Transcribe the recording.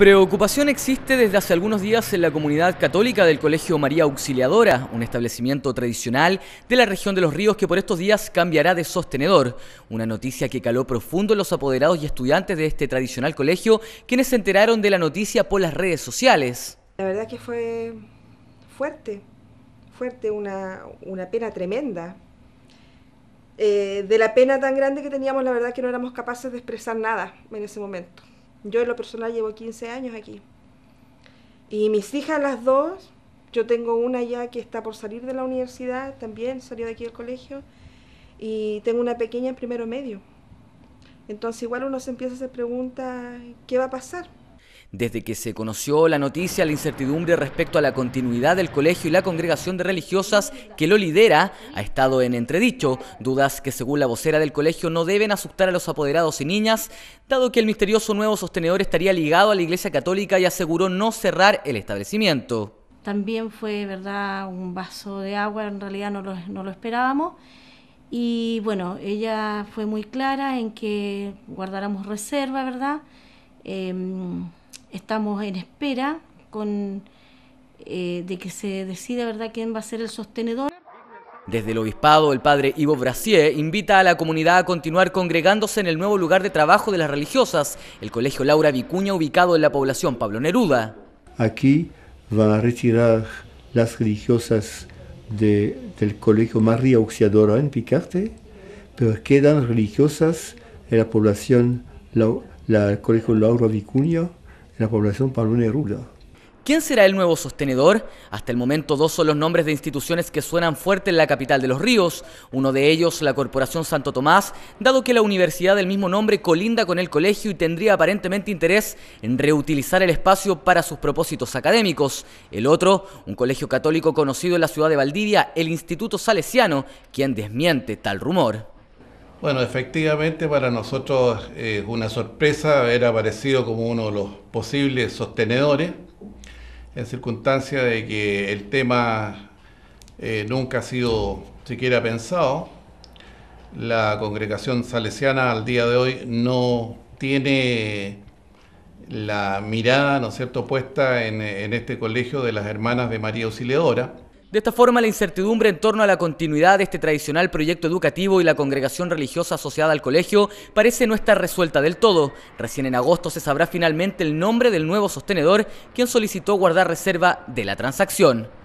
Preocupación existe desde hace algunos días en la comunidad católica del Colegio María Auxiliadora, un establecimiento tradicional de la región de los ríos que por estos días cambiará de sostenedor. Una noticia que caló profundo en los apoderados y estudiantes de este tradicional colegio, quienes se enteraron de la noticia por las redes sociales. La verdad que fue fuerte, fuerte, una, pena tremenda. Eh, de la pena tan grande que teníamos, la verdad que no éramos capaces de expresar nada en ese momento. Yo en lo personal llevo 15 años aquí. Y mis hijas, las dos, yo tengo una ya que está por salir de la universidad, también salió de aquí del colegio, y tengo una pequeña en primero medio. Entonces igual uno se empieza a hacer preguntas, ¿qué va a pasar? Desde que se conoció la noticia, la incertidumbre respecto a la continuidad del colegio y la congregación de religiosas que lo lidera ha estado en entredicho, dudas que según la vocera del colegio no deben asustar a los apoderados y niñas, dado que el misterioso nuevo sostenedor estaría ligado a la Iglesia Católica y aseguró no cerrar el establecimiento. También fue, ¿verdad?, un vaso de agua, en realidad no lo, lo esperábamos. Y bueno, ella fue muy clara en que guardáramos reserva, ¿verdad? Em, Estamos en espera con, eh, de que se decida ¿verdad? quién va a ser el sostenedor. Desde el obispado, el padre Ivo Brasier invita a la comunidad a continuar congregándose en el nuevo lugar de trabajo de las religiosas, el Colegio Laura Vicuña, ubicado en la población Pablo Neruda. Aquí van a retirar las religiosas del Colegio María Auxiliadora en Picarte, pero quedan religiosas en la población, la, Colegio Laura Vicuña, la población para ¿Quién será el nuevo sostenedor? Hasta el momento dos son los nombres de instituciones que suenan fuerte en la capital de los ríos. Uno de ellos, la Corporación Santo Tomás, dado que la universidad del mismo nombre colinda con el colegio y tendría aparentemente interés en reutilizar el espacio para sus propósitos académicos. El otro, un colegio católico conocido en la ciudad de Valdivia, el Instituto Salesiano, quien desmiente tal rumor. Bueno, efectivamente para nosotros es eh, una sorpresa haber aparecido como uno de los posibles sostenedores, en circunstancia de que el tema eh, nunca ha sido siquiera pensado. La congregación salesiana al día de hoy no tiene la mirada, ¿no es cierto?, puesta en, en este colegio de las hermanas de María Auxiliadora de esta forma, la incertidumbre en torno a la continuidad de este tradicional proyecto educativo y la congregación religiosa asociada al colegio parece no estar resuelta del todo. Recién en agosto se sabrá finalmente el nombre del nuevo sostenedor, quien solicitó guardar reserva de la transacción.